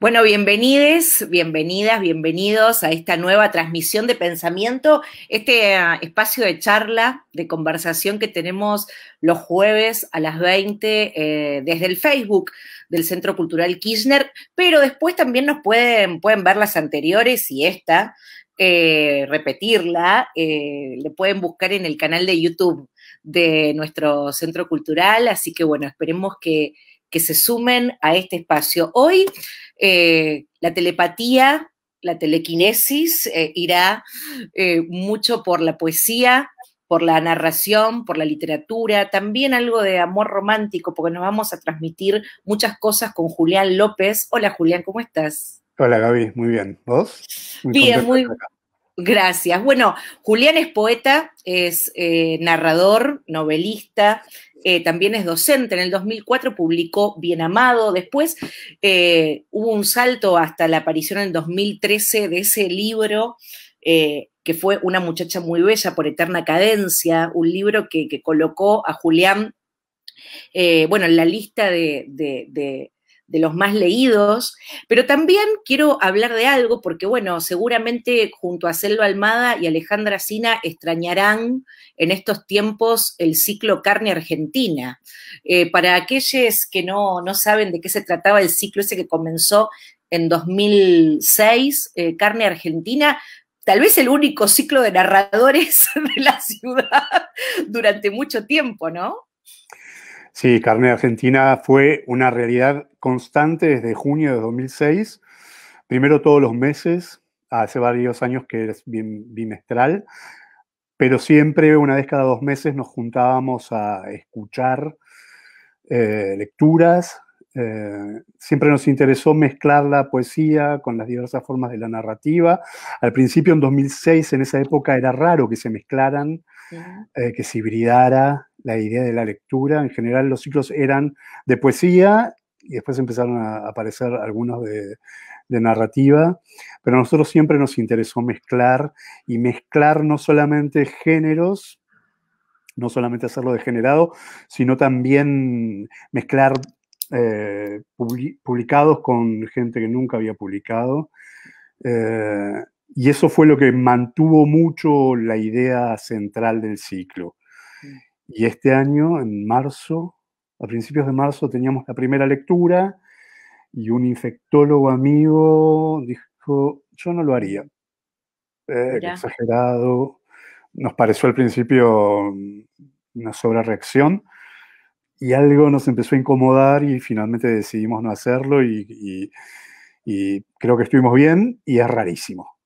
Bueno, bienvenides, bienvenidas, bienvenidos a esta nueva transmisión de pensamiento, este ah, espacio de charla, de conversación que tenemos los jueves a las 20 eh, desde el Facebook del Centro Cultural Kirchner, pero después también nos pueden, pueden ver las anteriores y esta, eh, repetirla, eh, le pueden buscar en el canal de YouTube de nuestro Centro Cultural, así que bueno, esperemos que que se sumen a este espacio. Hoy eh, la telepatía, la telequinesis eh, irá eh, mucho por la poesía, por la narración, por la literatura, también algo de amor romántico, porque nos vamos a transmitir muchas cosas con Julián López. Hola Julián, ¿cómo estás? Hola Gaby, muy bien. ¿Vos? bien, muy bien. Gracias. Bueno, Julián es poeta, es narrador, novelista, eh, también es docente. En el 2004 publicó Bien Amado. Después eh, hubo un salto hasta la aparición en 2013 de ese libro. Eh, que fue Una muchacha muy bella por eterna cadencia, un libro que, colocó a Julián, bueno, en la lista de de los más leídos, pero también quiero hablar de algo porque, bueno, seguramente junto a Selva Almada y Alejandra Sina extrañarán en estos tiempos el ciclo Carne Argentina. Eh, para aquellos que no, no saben de qué se trataba el ciclo ese que comenzó en 2006, eh, Carne Argentina, tal vez el único ciclo de narradores de la ciudad durante mucho tiempo, ¿no? Sí, carne argentina fue una realidad constante desde junio de 2006. Primero todos los meses, hace varios años que es bimestral, pero siempre una vez cada dos meses nos juntábamos a escuchar eh, lecturas. Eh, siempre nos interesó mezclar la poesía con las diversas formas de la narrativa. Al principio, en 2006, en esa época, era raro que se mezclaran, eh, que se hibridara la idea de la lectura. En general los ciclos eran de poesía y después empezaron a aparecer algunos de, narrativa, pero a nosotros siempre nos interesó mezclar y mezclar no solamente géneros, no solamente hacerlo degenerado, sino también mezclar eh, publicados con gente que nunca había publicado. Eh, y eso fue lo que mantuvo mucho la idea central del ciclo. Y este año, en marzo, a principios de marzo, teníamos la primera lectura y un infectólogo amigo dijo, yo no lo haría. Eh, exagerado. Nos pareció al principio una sobrereacción y algo nos empezó a incomodar y finalmente decidimos no hacerlo y creo que estuvimos bien y es rarísimo.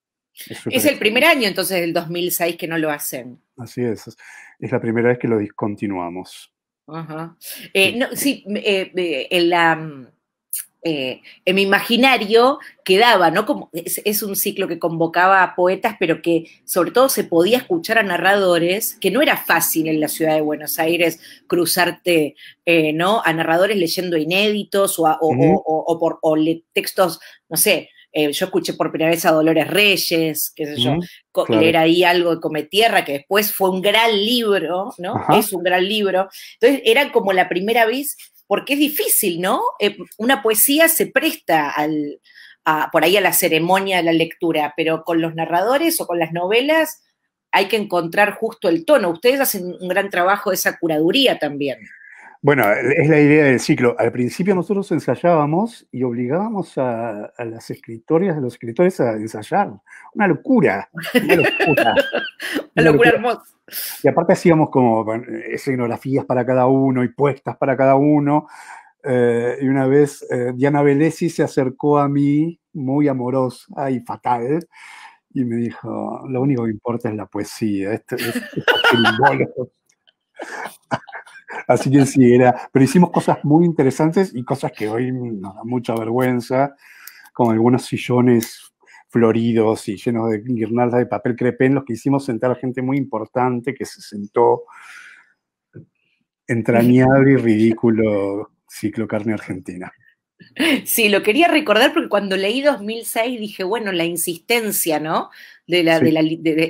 Es, el primer año entonces del 2006 que no lo hacen. Así es, es la primera vez que lo discontinuamos. Ajá. Eh, sí, en eh, eh, la... en mi imaginario quedaba, ¿no? Como, es, un ciclo que convocaba a poetas, pero que sobre todo se podía escuchar a narradores, que no era fácil en la ciudad de Buenos Aires cruzarte, ¿no? A narradores leyendo inéditos o, o, o, por, textos, no sé, eh, yo escuché por primera vez a Dolores Reyes, qué sé yo, mm, leer ahí algo de Cometierra, que después fue un gran libro, ¿no? Es un gran libro. Entonces era como la primera vez, porque es difícil, ¿no? Eh, una poesía se presta al, por ahí a la ceremonia de la lectura, pero con los narradores o con las novelas hay que encontrar justo el tono. Ustedes hacen un gran trabajo de esa curaduría también. Bueno, es la idea del ciclo. Al principio nosotros ensayábamos y obligábamos a, las escritorias, a los escritores a ensayar. Una locura. Una locura. hermosa. Y aparte hacíamos como escenografías para cada uno y puestas para cada uno. Eh, y una vez eh, Diana Velesi se acercó a mí, muy amorosa y fatal, y me dijo, lo único que importa es la poesía. Esto este es, Así que sí, era. Pero hicimos cosas muy interesantes y cosas que hoy nos da mucha vergüenza, con algunos sillones floridos y llenos de guirnaldas de papel crepén, los que hicimos sentar a gente muy importante que se sentó entrañable y ridículo ciclo carne argentina. Sí, lo quería recordar porque cuando leí 2006 dije, bueno, la insistencia, ¿no? De, la, de,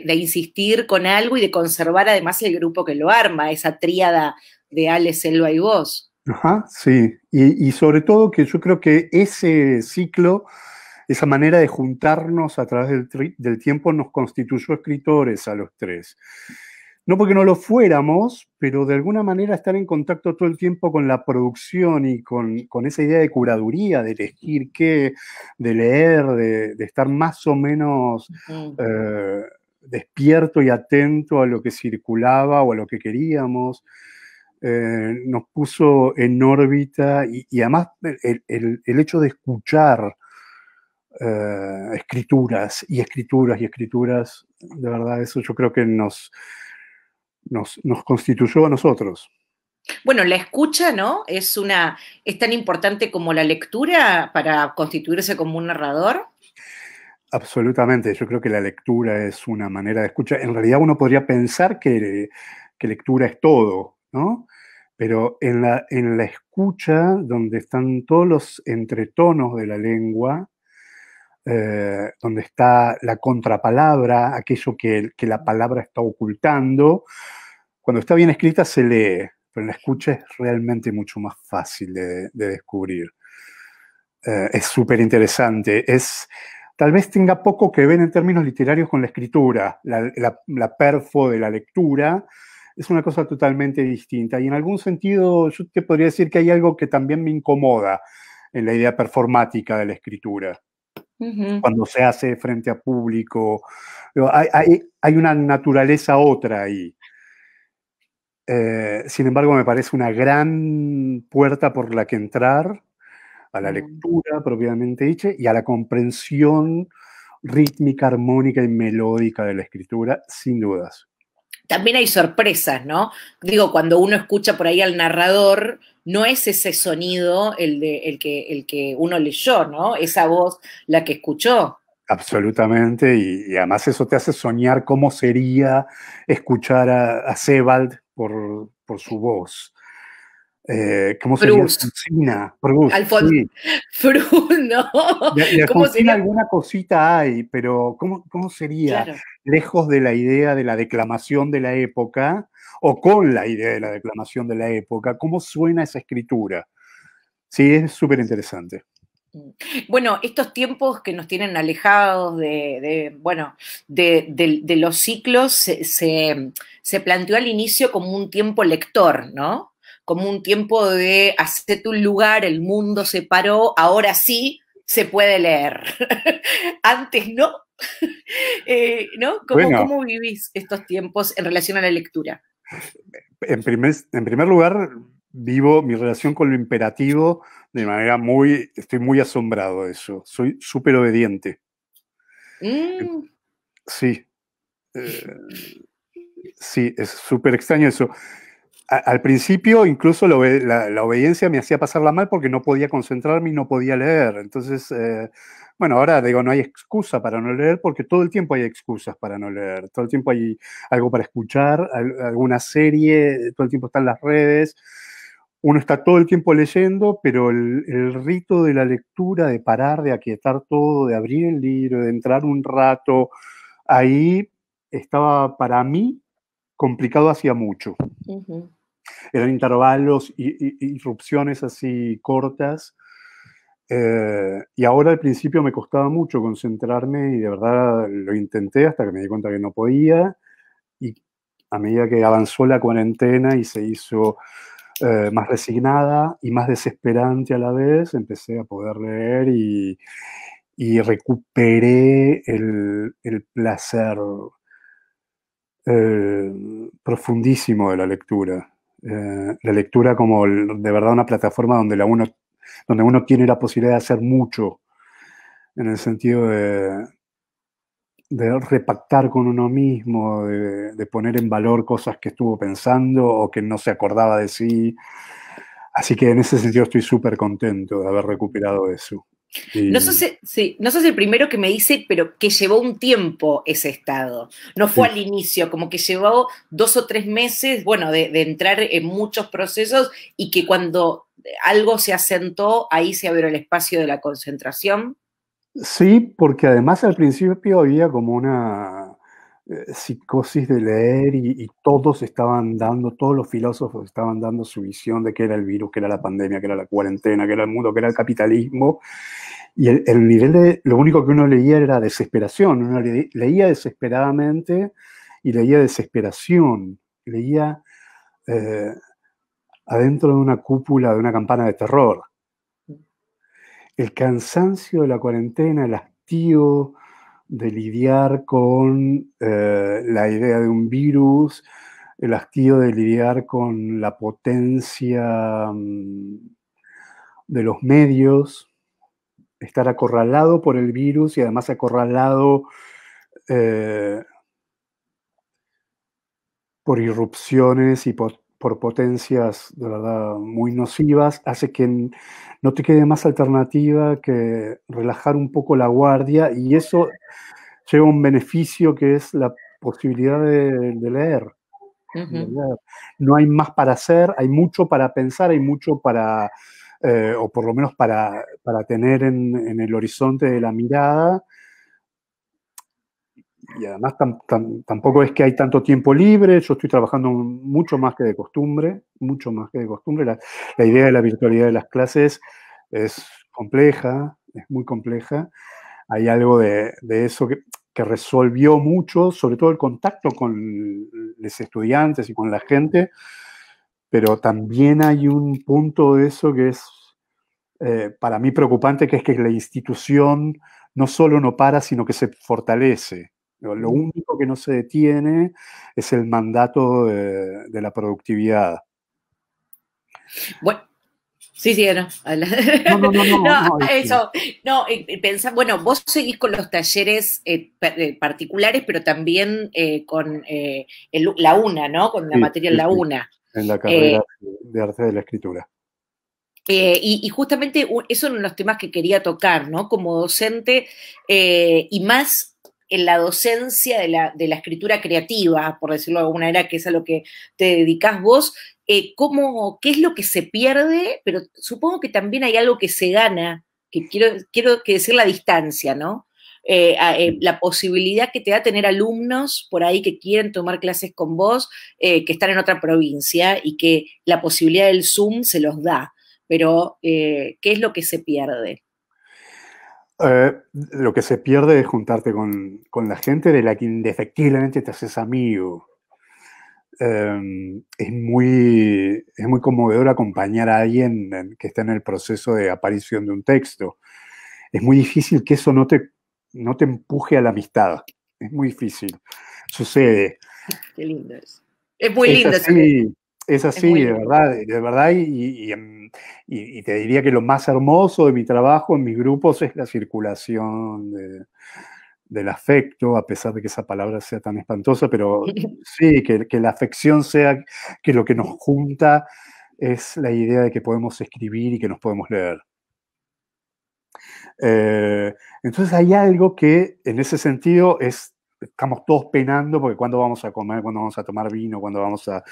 de, insistir con algo y de conservar además el grupo que lo arma, esa tríada de Ale Selva y vos. Ajá, sí. Y, sobre todo que yo creo que ese ciclo, esa manera de juntarnos a través del, tiempo nos constituyó escritores a los tres. No porque no lo fuéramos, pero de alguna manera estar en contacto todo el tiempo con la producción y con, esa idea de curaduría, de elegir qué, de leer, de, estar más o menos eh, despierto y atento a lo que circulaba o a lo que queríamos. Eh, nos puso en órbita y, además el, hecho de escuchar eh, escrituras y escrituras y escrituras, de verdad eso yo creo que nos, nos, constituyó a nosotros. Bueno, la escucha, ¿no? Es una es tan importante como la lectura para constituirse como un narrador. Absolutamente, yo creo que la lectura es una manera de escuchar. En realidad uno podría pensar que, que lectura es todo, pero en la, en la escucha, donde están todos los entretonos de la lengua, eh, donde está la contrapalabra, aquello que, que, la palabra está ocultando. Cuando está bien escrita se lee, pero en la escucha es realmente mucho más fácil de, descubrir. Eh, es súper interesante. Es, tal vez tenga poco que ver en términos literarios con la escritura, la, la perfo de la lectura, es una cosa totalmente distinta. Y en algún sentido yo te podría decir que hay algo que también me incomoda en la idea performática de la escritura. Cuando se hace frente a público, hay, una naturaleza otra ahí. Eh, sin embargo, me parece una gran puerta por la que entrar a la mm. lectura propiamente dicha y a la comprensión rítmica, armónica y melódica de la escritura, sin dudas también hay sorpresas, ¿no? Digo, cuando uno escucha por ahí al narrador, no es ese sonido el, de, el, que, el que uno leyó, ¿no? Esa voz la que escuchó. Absolutamente, y, además eso te hace soñar cómo sería escuchar a, Sebald por su voz. Eh, ¿Cómo sería? llama? Alfonsina. alguna cosita hay, pero ¿cómo, sería? Lejos de la idea de la declamación de la época, o con la idea de la declamación de la época, ¿cómo suena esa escritura? Sí, es súper interesante. Bueno, estos tiempos que nos tienen alejados de, bueno, de, los ciclos se, planteó al inicio como un tiempo lector, ¿no? como un tiempo de hacete un lugar, el mundo se paró, ahora sí se puede leer. Antes no. Eh, ¿no? ¿Cómo, vivís estos tiempos en relación a la lectura? En primer, lugar, vivo mi relación con lo imperativo de manera muy, estoy muy asombrado de eso, soy súper obediente. Mm. Sí. Eh, sí, es súper extraño eso al principio incluso la, obediencia me hacía pasarla mal porque no podía concentrarme y no podía leer. Entonces, eh, bueno, ahora digo, no hay excusa para no leer porque todo el tiempo hay excusas para no leer. Todo el tiempo hay algo para escuchar, alguna serie, todo el tiempo están las redes. Uno está todo el tiempo leyendo, pero el, rito de la lectura, de parar, de aquietar todo, de abrir el libro, de entrar un rato, ahí estaba para mí complicado hacía mucho eran intervalos y, irrupciones así cortas. Eh, y ahora al principio me costaba mucho concentrarme y de verdad lo intenté hasta que me di cuenta que no podía. Y a medida que avanzó la cuarentena y se hizo eh, más resignada y más desesperante a la vez, empecé a poder leer y, recuperé el, placer eh, profundísimo de la lectura. Eh, la lectura como de verdad una plataforma donde, la uno, donde uno tiene la posibilidad de hacer mucho, en el sentido de, repactar con uno mismo, de, de, poner en valor cosas que estuvo pensando o que no se acordaba de sí. Así que en ese sentido estoy súper contento de haber recuperado eso. No, sé si el primero que me dice, pero que llevó un tiempo ese estado. No fue al inicio, como que llevó dos o tres meses, bueno, de, entrar en muchos procesos y que cuando algo se asentó, ahí se abrió el espacio de la concentración. Sí, porque además al principio había como una eh, psicosis de leer y, todos estaban dando, todos los filósofos estaban dando su visión de qué era el virus, qué era la pandemia, qué era la cuarentena, qué era el mundo, qué era el capitalismo. Y el, nivel de, lo único que uno leía era desesperación, uno leía desesperadamente y leía desesperación, leía eh, adentro de una cúpula de una campana de terror. Mm. El cansancio de la cuarentena, el hastío, de lidiar con eh, la idea de un virus, el hastío de lidiar con la potencia mm, de los medios, estar acorralado por el virus y además acorralado eh, por irrupciones y por, por potencias de verdad muy nocivas, hace que no te quede más alternativa que relajar un poco la guardia y eso lleva un beneficio que es la posibilidad de, leer, No hay más para hacer, hay mucho para pensar, hay mucho para, eh, o por lo menos para, para tener en, el horizonte de la mirada, y además tampoco es que hay tanto tiempo libre, yo estoy trabajando mucho más que de costumbre, mucho más que de costumbre. La, idea de la virtualidad de las clases es compleja, es muy compleja. Hay algo de, eso que, resolvió mucho, sobre todo el contacto con los estudiantes y con la gente, pero también hay un punto de eso que es eh, para mí preocupante, que es que la institución no solo no para, sino que se fortalece. Lo, único que no se detiene es el mandato de, la productividad. Bueno, Sí, sí, no. No, no, no, no, eso. Este. No, bueno, vos seguís con los talleres eh, eh, particulares, pero también eh, con la UNA, ¿no? Con la materia en la UNA. En la carrera de arte de la escritura. Y, justamente esos son los temas que quería tocar, ¿no? Como docente y más en la docencia de la, escritura creativa, por decirlo de alguna manera, que es a lo que te dedicas vos, eh, ¿qué es lo que se pierde? Pero supongo que también hay algo que se gana, que quiero, quiero que decir la distancia, ¿no? Eh, eh, la posibilidad que te da tener alumnos por ahí que quieren tomar clases con vos, que están en otra provincia y que la posibilidad del Zoom se los da. Pero, ¿qué es lo que se pierde? Eh, lo que se pierde es juntarte con, la gente de la que indefectiblemente te haces amigo. Em, es, muy, es muy conmovedor acompañar a alguien que está en el proceso de aparición de un texto. Es muy difícil que eso no te, no te empuje a la amistad. Es muy difícil. Sucede. Qué lindo es. Es muy lindo. Sí. Es así, de verdad, de verdad, mm, y, te diría que lo más hermoso de mi trabajo en mis grupos es la circulación del afecto, a pesar de que esa palabra sea tan espantosa, pero sí, que, la afección sea, que lo que nos junta es la idea de que podemos escribir y que nos podemos leer. Eh, entonces hay algo que en ese sentido es estamos todos penando porque cuándo vamos a comer, cuándo vamos a tomar vino, cuándo vamos a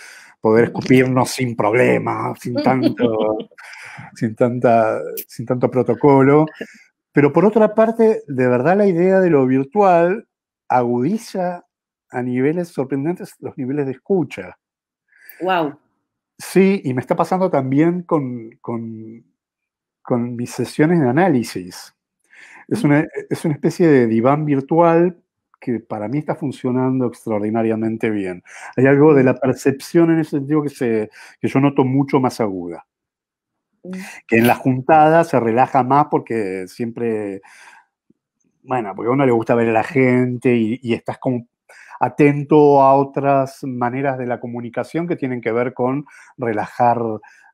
poder escupirnos sin problemas, sin tanto, sin tanta, sin tanto protocolo. Pero por otra parte, de verdad la idea de lo virtual agudiza a niveles sorprendentes los niveles de escucha. Wow. Sí, y me está pasando también con, mis sesiones de análisis. Es una, es una especie de diván virtual que para mí está funcionando extraordinariamente bien. Hay algo de mm. la percepción en ese sentido que, se, que yo noto mucho más aguda. Mm. Que en la juntada se relaja más porque siempre, bueno, porque a uno le gusta ver a la gente y, y estás atento a otras maneras de la comunicación que tienen que ver con relajar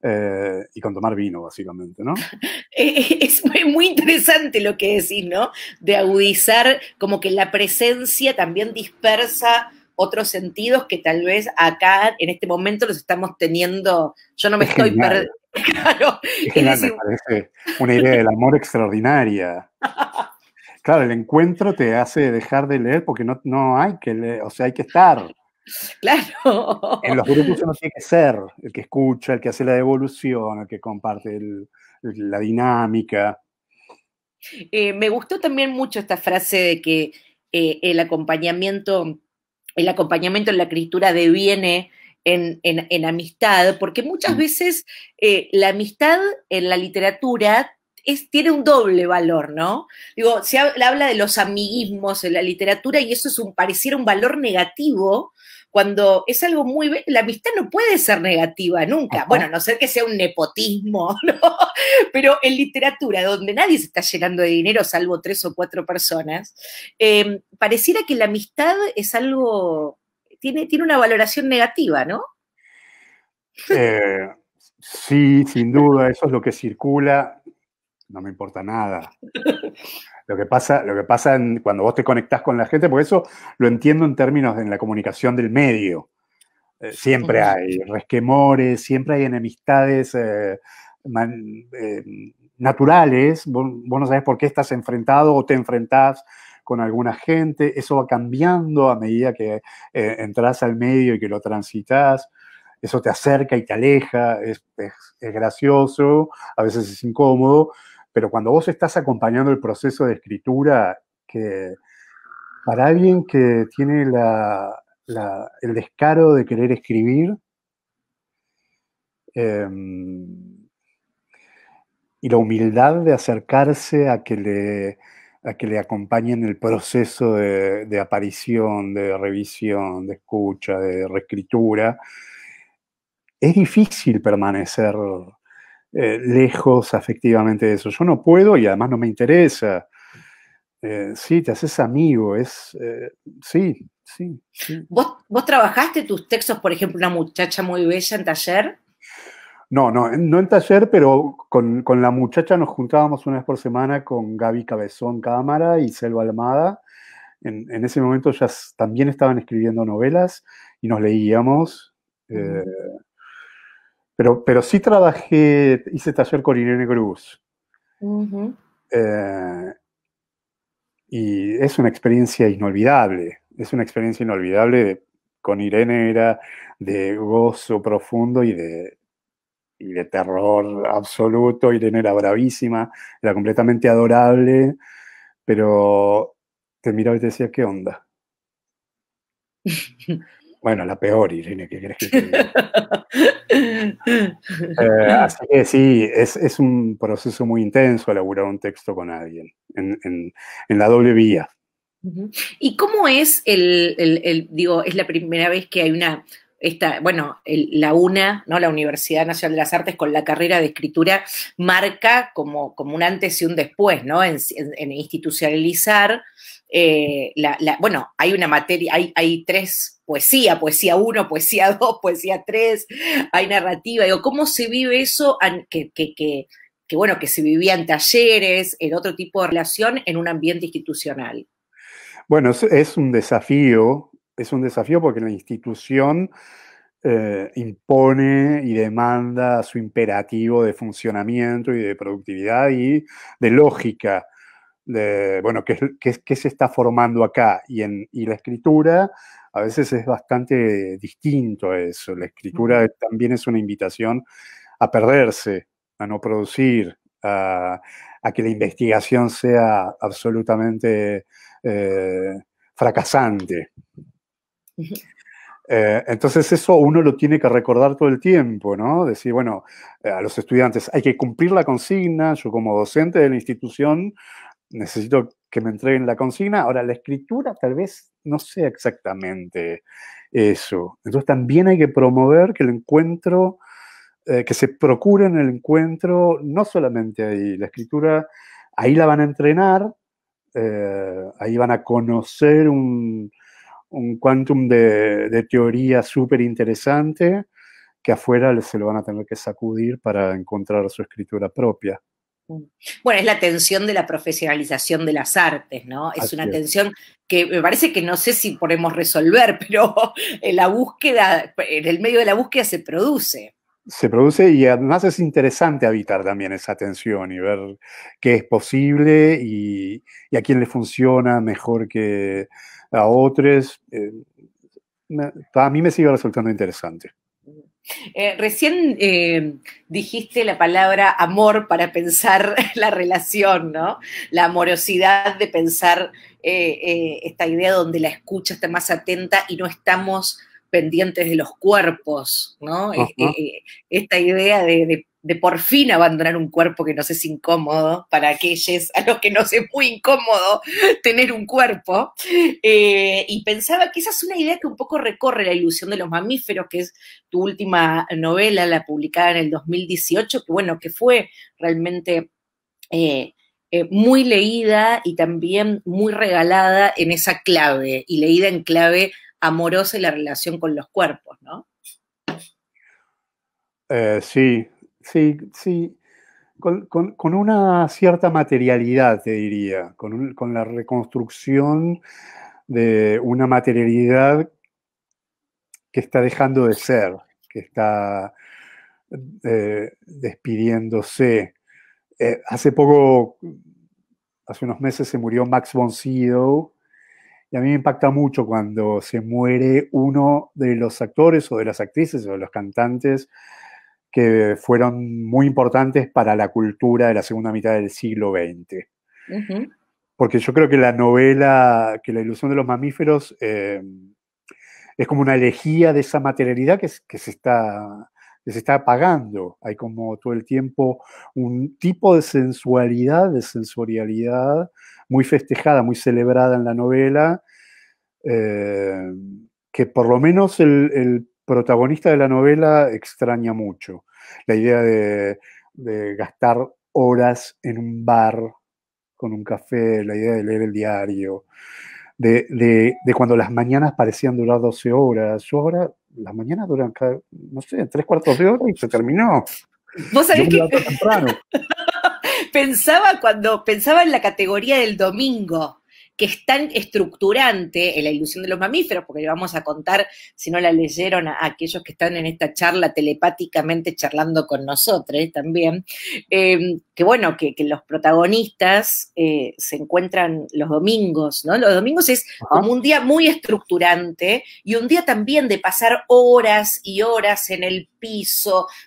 eh, y con tomar vino, básicamente, ¿no? Eh, eh, es muy interesante lo que decís, ¿no? De agudizar como que la presencia también dispersa otros sentidos que tal vez acá en este momento los estamos teniendo. Yo no me estoy perdiendo. Claro, me parece una idea del amor extraordinaria. Claro, el encuentro te hace dejar de leer porque no, no hay que leer, o sea, hay que estar. Claro. En los grupos tiene que ser el que escucha, el que hace la devolución, el que comparte la dinámica. Eh, me gustó también mucho esta frase de que eh, el acompañamiento, el acompañamiento en la escritura deviene en, en, amistad, porque muchas mm. veces eh, la amistad en la literatura tiene un doble valor, ¿no? Digo, se habla de los amiguismos en la literatura y eso es un, pareciera un valor negativo, cuando es algo muy... La amistad no puede ser negativa nunca. Bueno, no ser que sea un nepotismo, ¿no? Pero en literatura, donde nadie se está llenando de dinero, salvo tres o cuatro personas, em, pareciera que la amistad es algo... Tiene, tiene una valoración negativa, ¿no? Eh, sí, sin duda, eso es lo que circula. No me importa nada. Lo que pasa, lo que pasa en, cuando vos te conectás con la gente, porque eso lo entiendo en términos de en la comunicación del medio. Eh, siempre hay resquemores, siempre hay enemistades eh, eh, naturales. Vos, no sabés por qué estás enfrentado o te enfrentás con alguna gente. Eso va cambiando a medida que entras al medio y que lo transitas eso te acerca y te aleja, es, es, gracioso, a veces es incómodo, pero cuando vos estás acompañando el proceso de escritura, que para alguien que tiene el descaro de querer escribir, em, y la humildad de acercarse a que le, a acompañen el proceso de, aparición, de revisión, de escucha, de reescritura, es difícil permanecer eh, lejos afectivamente de eso. Yo no puedo y además no me interesa. Eh, sí, te haces amigo, es... Eh, sí, sí. ¿Vos, trabajaste tus textos, por ejemplo, una muchacha muy bella en taller? No, no, no en taller, pero con, la muchacha nos juntábamos una vez por semana con Gaby Cabezón Cámara y Selva Almada. En, ese momento ya también estaban escribiendo novelas y nos leíamos. Mm. Pero, pero sí trabajé, hice taller con Irene Cruz. Eh, y es una experiencia inolvidable, es una experiencia inolvidable. con Irene era de gozo profundo y de, y de terror absoluto. Irene era bravísima, era completamente adorable, pero te miraba y te decía, ¿qué onda? Bueno, la peor, Irene, que crees? que eh, así que sí, es, un proceso muy intenso elaborar un texto con alguien, en, la doble vía. ¿Y cómo es el, digo, es la primera vez que hay una esta, bueno, la UNA, ¿no? la Universidad Nacional de las Artes, con la carrera de escritura, marca como, como un antes y un después, ¿no? En, institucionalizar, eh, la, bueno, hay una materia, hay, hay tres, poesía, poesía uno, poesía dos, poesía tres, hay narrativa, digo, ¿cómo se vive eso que, que, que, bueno, que se vivía en talleres, en otro tipo de relación, en un ambiente institucional? Bueno, es un desafío es un desafío porque la institución eh, impone y demanda su imperativo de funcionamiento y de productividad y de lógica, de, bueno, ¿qué, se está formando acá? Y, en, la escritura a veces es bastante distinto a eso. La escritura también es una invitación a perderse, a no producir, a, que la investigación sea absolutamente eh, fracasante. Eh, entonces eso uno lo tiene que recordar todo el tiempo, ¿no? Decir, bueno, eh, a los estudiantes hay que cumplir la consigna, yo como docente de la institución necesito que me entreguen la consigna, ahora la escritura tal vez no sea exactamente eso. Entonces también hay que promover que el encuentro, eh, que se procure en el encuentro, no solamente ahí, la escritura, ahí la van a entrenar, ahí van a conocer un, un quantum de, teoría súper interesante que afuera se lo van a tener que sacudir para encontrar su escritura propia. Mm. Bueno, es la tensión de la profesionalización de las artes, ¿no? Es una tensión que me parece que no sé si podemos resolver, pero en eh, la búsqueda, en el medio de la búsqueda se produce. Se produce y además es interesante habitar también esa tensión y ver qué es posible y a quién le funciona mejor que, a otros, eh, a mí me sigue resultando interesante. Eh, recién eh, dijiste la palabra amor para pensar la relación, ¿no? La amorosidad de pensar esta idea donde la escucha está más atenta y no estamos pendientes de los cuerpos, ¿no? Eh, eh, eh, esta idea de, por fin abandonar un cuerpo que nos es incómodo, para aquellos a los que no es muy incómodo tener un cuerpo. y pensaba que esa es una idea que un poco recorre la ilusión de los mamíferos, que es tu última novela, la publicada en el 2018, que bueno, que fue realmente... muy leída y también muy regalada en esa clave, y leída en clave amorosa y la relación con los cuerpos, ¿no? Eh, sí, sí, sí. Con, una cierta materialidad, te diría, con, la reconstrucción de una materialidad que está dejando de ser, que está eh, despidiéndose. Eh, hace poco, hace unos meses, se murió Max von y a mí me impacta mucho cuando se muere uno de los actores o de las actrices o de los cantantes que fueron muy importantes para la cultura de la segunda mitad del siglo XX. Porque yo creo que la novela, que la ilusión de los mamíferos, eh, es como una elegía de esa materialidad que, se está que se está apagando. Hay como todo el tiempo un tipo de sensualidad, de sensorialidad, muy festejada, muy celebrada en la novela, eh, que por lo menos el, protagonista de la novela extraña mucho. La idea de, gastar horas en un bar con un café, la idea de leer el diario, de, cuando las mañanas parecían durar 12 horas. Yo ahora, las mañanas duran, no sé, tres cuartos de hora y se terminó. Vos sabés pensaba cuando pensaba en la categoría del domingo, que es tan estructurante en la ilusión de los mamíferos, porque le vamos a contar, si no la leyeron, a aquellos que están en esta charla telepáticamente charlando con nosotros también, em, que bueno, que, los protagonistas eh, se encuentran los domingos, ¿no? Los domingos es como un día muy estructurante y un día también de pasar horas y horas en el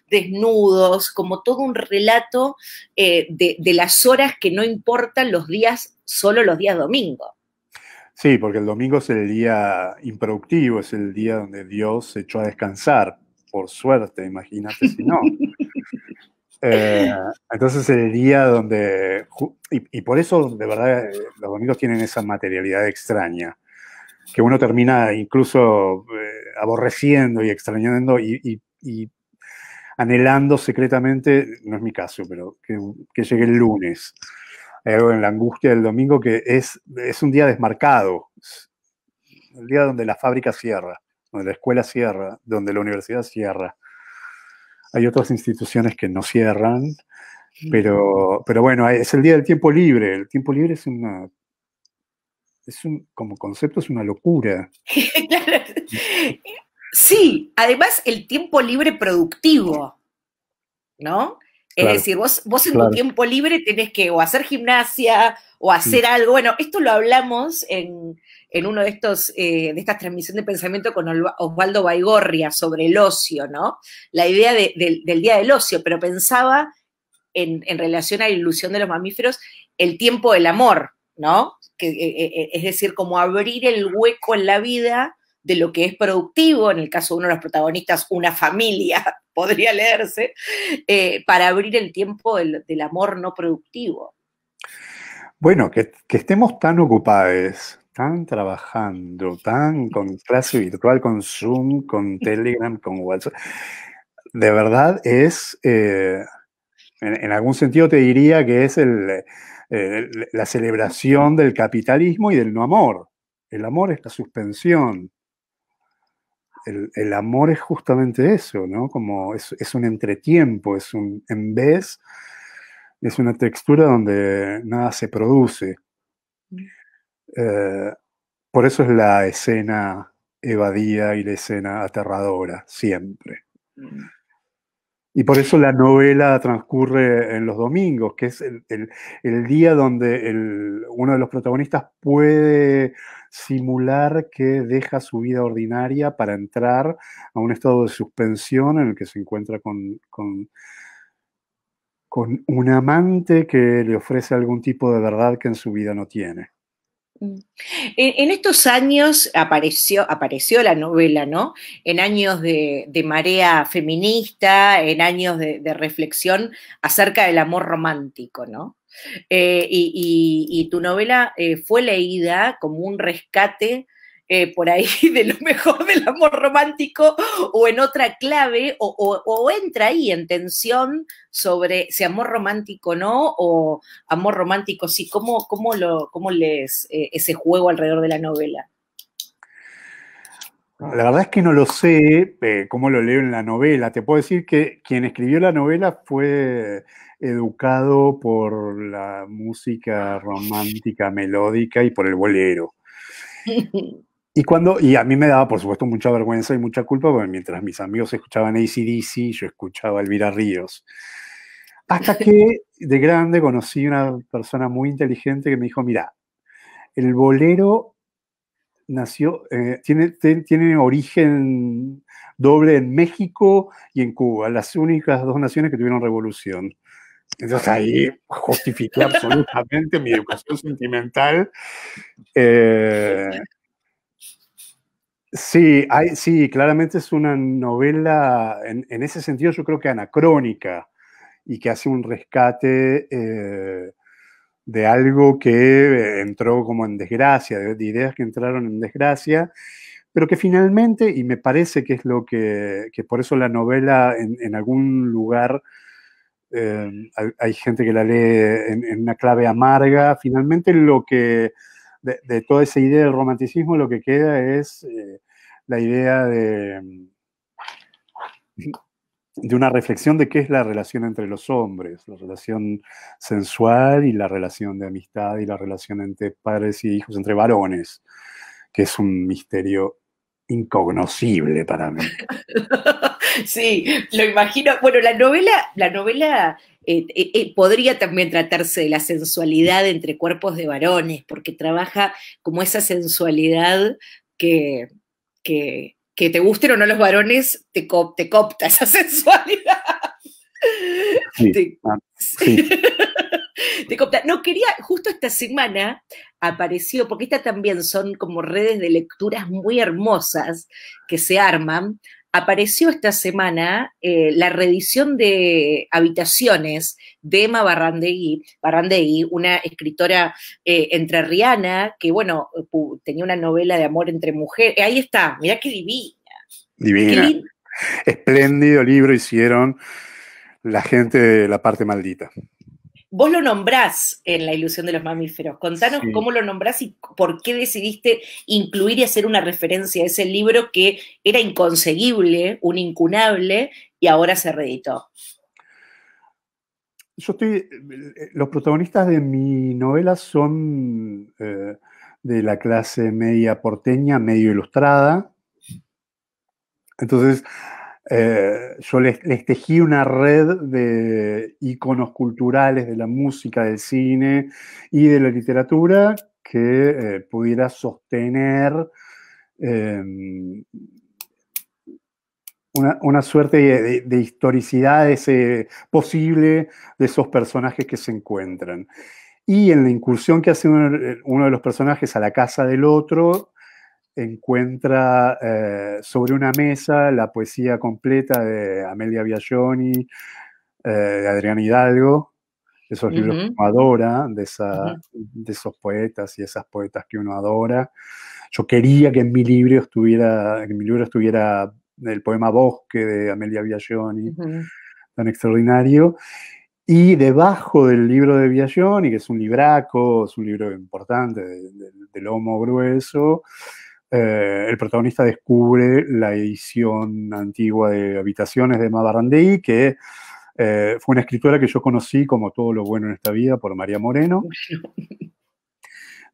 desnudos, como todo un relato eh, de, las horas que no importan los días, solo los días domingo. Sí, porque el domingo es el día improductivo, es el día donde Dios se echó a descansar, por suerte, imagínate si no. Entonces eh, entonces el día donde, y, por eso de verdad eh, los domingos tienen esa materialidad extraña, que uno termina incluso aborreciendo y extrañando y, y anhelando secretamente, no es mi caso, pero que, llegue el lunes. Hay algo en la angustia del domingo que es, es un día desmarcado, el día donde la fábrica cierra, donde la escuela cierra, donde la universidad cierra. Hay otras instituciones que no cierran, pero, pero bueno, es el día del tiempo libre. El tiempo libre es una es un, como concepto es una locura. claro. Mm. Sí, además el tiempo libre productivo, ¿no? es decir, vos, vos en tu tiempo libre tenés que o hacer gimnasia o mm. hacer algo. Bueno, esto lo hablamos en, en uno de estos, eh, de estas transmisiones de pensamiento con Osvaldo Baigorria sobre el ocio, ¿no? La idea del día del ocio, pero pensaba en, relación a la ilusión de los mamíferos, el tiempo del amor, ¿no? Eh, eh, es decir, como abrir el hueco en la vida de lo que es productivo, en el caso de uno de los protagonistas, una familia, podría leerse, eh, para abrir el tiempo del, amor no productivo. Bueno, que, estemos tan ocupados, tan trabajando, tan con clase virtual, con Zoom, con Telegram, con WhatsApp, de verdad es, eh, en, algún sentido te diría que es el, eh, la celebración del capitalismo y del no amor. El amor es la suspensión, el, amor es justamente eso, ¿no? Como es, un entretiempo, es un en vez, es una textura donde nada se produce. Eh, por eso es la escena evadida y la escena aterradora, siempre. Mm. Y por eso la novela transcurre en los domingos, que es el, día donde uno de los protagonistas puede simular que deja su vida ordinaria para entrar a un estado de suspensión en el que se encuentra con, con un amante que le ofrece algún tipo de verdad que en su vida no tiene. En, estos años apareció, la novela, ¿no? En años de, marea feminista, en años de, reflexión acerca del amor romántico, ¿no? Eh, y, tu novela eh, fue leída como un rescate eh, por ahí de lo mejor del amor romántico o en otra clave o, entra ahí en tensión sobre si amor romántico no o amor romántico sí. ¿Cómo, cómo lo, cómo lees eh, ese juego alrededor de la novela? La verdad es que no lo sé eh, cómo lo leo en la novela. Te puedo decir que quien escribió la novela fue educado por la música romántica melódica y por el bolero. Y, cuando, y a mí me daba, por supuesto, mucha vergüenza y mucha culpa, porque mientras mis amigos escuchaban ACDC, yo escuchaba Elvira Ríos. Hasta que de grande conocí una persona muy inteligente que me dijo, mira, el bolero nació, eh, tiene, tiene, origen doble en México y en Cuba, las únicas dos naciones que tuvieron revolución. Entonces ahí justifiqué absolutamente mi educación sentimental. Eh, Sí, sí, claramente es una novela, en, ese sentido yo creo que anacrónica y que hace un rescate eh, de algo que eh, entró como en desgracia, de, ideas que entraron en desgracia, pero que finalmente, y me parece que es lo que, que por eso la novela en, algún lugar, eh, hay, gente que la lee en una clave amarga, finalmente lo que de, toda esa idea del romanticismo lo que queda es eh, la idea de, mm, de una reflexión de qué es la relación entre los hombres, la relación sensual y la relación de amistad y la relación entre padres y hijos, entre varones, que es un misterio incognoscible para mí. Sí, lo imagino. Bueno, la novela, la novela eh, eh, eh, podría también tratarse de la sensualidad entre cuerpos de varones, porque trabaja como esa sensualidad que, que, te gusten o no los varones, te, te copta esa sensualidad. Ah, te copta. No quería, justo esta semana apareció, porque estas también son como redes de lecturas muy hermosas que se arman apareció esta semana eh, la reedición de Habitaciones de Emma Barrandegui, una escritora entre eh, entrerriana que, bueno, tenía una novela de amor entre mujeres. ahí está, mirá qué divina. Divina. Espléndido libro hicieron la gente de la parte maldita. Vos lo nombrás en La ilusión de los mamíferos. Contanos cómo lo nombrás y por qué decidiste incluir y hacer una referencia a ese libro que era inconseguible, un incunable, y ahora se reeditó. Yo estoy. Los protagonistas de mi novela son eh, de la clase media porteña, medio ilustrada. Entonces, eh, yo les, tejí una red de iconos culturales de la música, del cine y de la literatura que eh, pudiera sostener em, una, suerte de, historicidad posible de esos personajes que se encuentran. Y en la incursión que hace uno de los personajes a la casa del otro, encuentra eh, sobre una mesa la poesía completa de Amelia Biagioni, eh, de Adrián Hidalgo, esos libros que uno adora, de, esos poetas y esas poetas que uno adora. Yo quería que en mi libro estuviera, en mi libro estuviera el poema Bosque de Amelia Biagioni, tan extraordinario. Y debajo del libro de Biagioni, que es un libraco, es un libro importante, del de lomo grueso, eh, el protagonista descubre la edición antigua de Habitaciones de Mabarandei, que eh, fue una escritora que yo conocí, como todo lo bueno en esta vida, por María Moreno.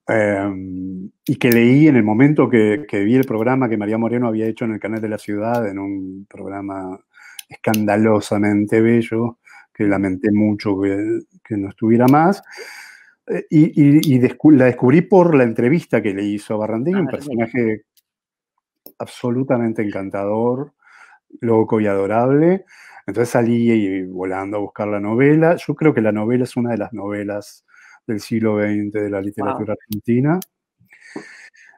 Em, y que leí en el momento que, vi el programa que María Moreno había hecho en el canal de la ciudad, en un programa escandalosamente bello, que lamenté mucho que, que no estuviera más. Eh, y, la descubrí por la entrevista que le hizo a Barrandín, ah, un personaje absolutamente encantador, loco y adorable. Entonces salí y volando a buscar la novela. Yo creo que la novela es una de las novelas del siglo XX de la literatura argentina.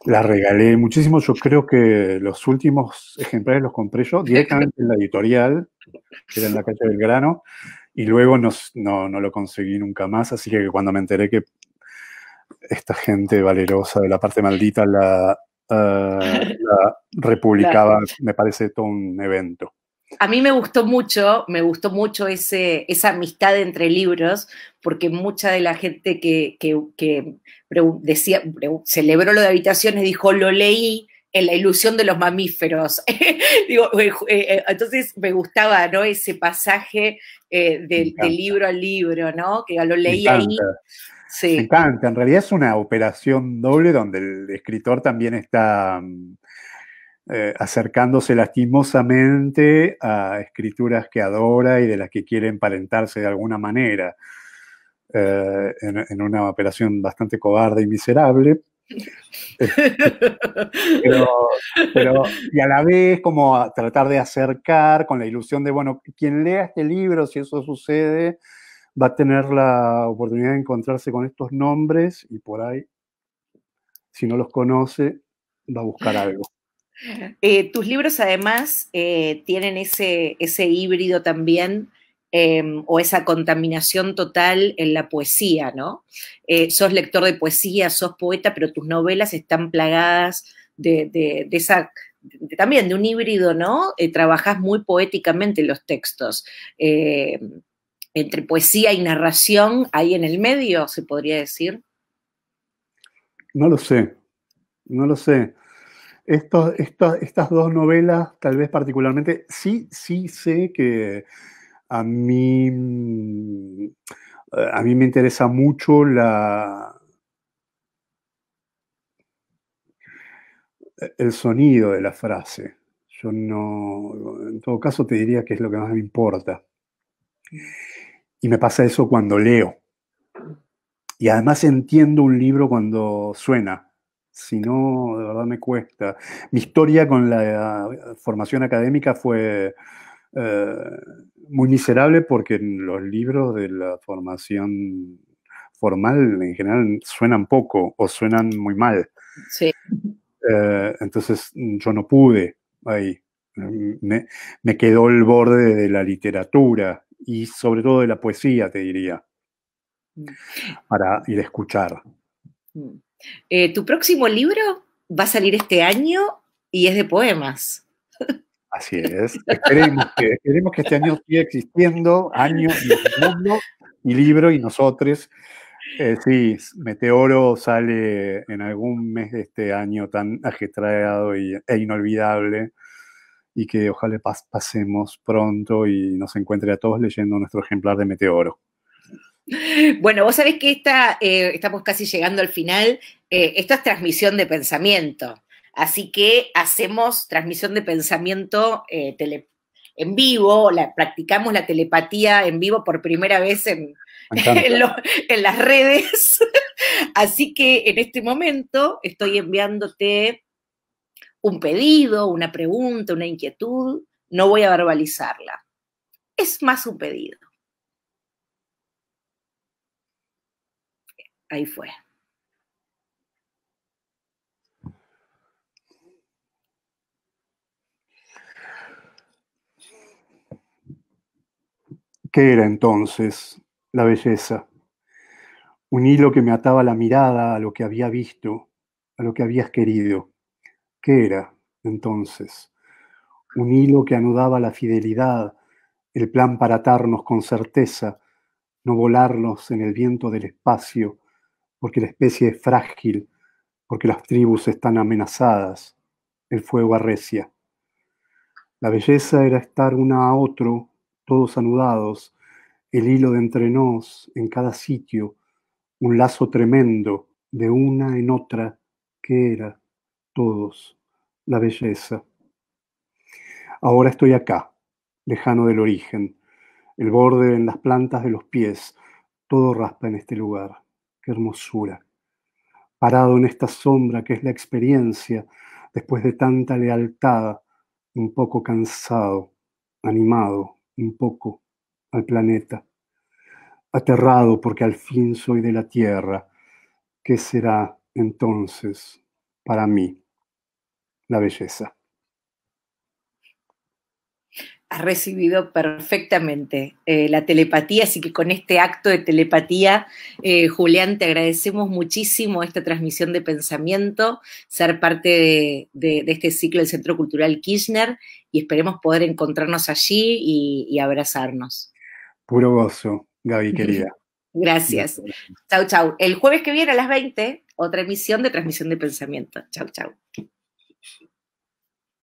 La regalé muchísimo. Yo creo que los últimos ejemplares los compré yo directamente en la editorial, que era en la calle del Grano y luego no, lo conseguí nunca más, así que cuando me enteré que esta gente valerosa de la parte maldita la, ah, republicaba, me parece todo un evento. A mí me gustó mucho, me gustó mucho esa amistad entre libros, porque mucha de la gente que, decía, celebró lo de habitaciones dijo, lo leí, en la ilusión de los mamíferos. Eh, eh, eh, entonces me gustaba ¿no? ese pasaje eh, de, libro a libro, ¿no? Que lo leí ahí. Sí. Me encanta, en realidad es una operación doble donde el escritor también está mm, eh, acercándose lastimosamente a escrituras que adora y de las que quiere emparentarse de alguna manera, eh, en, una operación bastante cobarde y miserable, pero, y a la vez como tratar de acercar con la ilusión de, bueno, quien lea este libro, si eso sucede, va a tener la oportunidad de encontrarse con estos nombres y por ahí, si no los conoce, va a buscar algo. Eh, tus libros además eh, tienen ese, ese híbrido también Em, o esa contaminación total en la poesía, ¿no? Eh, sos lector de poesía, sos poeta, pero tus novelas están plagadas de, esa también de un híbrido, ¿no? Eh, trabajas muy poéticamente los textos. Eh, entre poesía y narración, ahí en el medio, se podría decir. No lo sé, no lo sé. estas dos novelas, tal vez particularmente, sí, sí sé que, a mí, eh, a mí me interesa mucho la, e-, el sonido de la frase. Yo no, en todo caso te diría que es lo que más me importa. Y me pasa eso cuando leo. Y además entiendo un libro cuando suena. Si no, de verdad me cuesta. Mi historia con la formación académica fue eh, muy miserable porque los libros de la formación formal en general suenan poco o suenan muy mal. Eh, entonces yo no pude ahí. Me, quedó el borde de la literatura y sobre todo de la poesía, te diría, mm. para ir a escuchar. Mm. Eh, tu próximo libro va a salir este año y es de poemas. Así es. Esperemos que, este año siga existiendo, año y libro y nosotros. Eh, sí, Meteoro sale en algún mes de este año tan ajetreado e inolvidable y que ojalá pasemos pronto y nos encuentre a todos leyendo nuestro ejemplar de Meteoro. Bueno, vos sabés que esta, eh, estamos casi llegando al final. Eh, esta es transmisión de pensamiento. Así que hacemos transmisión de pensamiento eh, en vivo, practicamos la telepatía en vivo por primera vez en las redes. Así que en este momento estoy enviándote un pedido, una pregunta, una inquietud. No voy a verbalizarla. Es más un pedido. Ahí fue. ¿Qué era entonces la belleza? Un hilo que me ataba la mirada a lo que había visto, a lo que habías querido. ¿Qué era entonces? Un hilo que anudaba la fidelidad, el plan para atarnos con certeza, no volarnos en el viento del espacio, porque la especie es frágil, porque las tribus están amenazadas, el fuego arrecia. La belleza era estar una a otro, todos anudados, el hilo de entre nos en cada sitio, un lazo tremendo de una en otra que era todos la belleza. Ahora estoy acá, lejano del origen, el borde en las plantas de los pies, todo raspa en este lugar, qué hermosura. Parado en esta sombra que es la experiencia, después de tanta lealtad, un poco cansado, animado, un poco planeta, aterrado porque al fin soy de la tierra. ¿Qué será entonces para mí la belleza? Ha recibido perfectamente eh, la telepatía, así que con este acto de telepatía, eh, Julián, te agradecemos muchísimo esta transmisión de pensamiento, ser parte de, este ciclo del Centro Cultural Kirchner y esperemos poder encontrarnos allí y abrazarnos. Puro gozo, Gaby querida. Gracias. Chau, chau. El jueves que viene a las 20, otra emisión de transmisión de pensamiento. Chau, chau.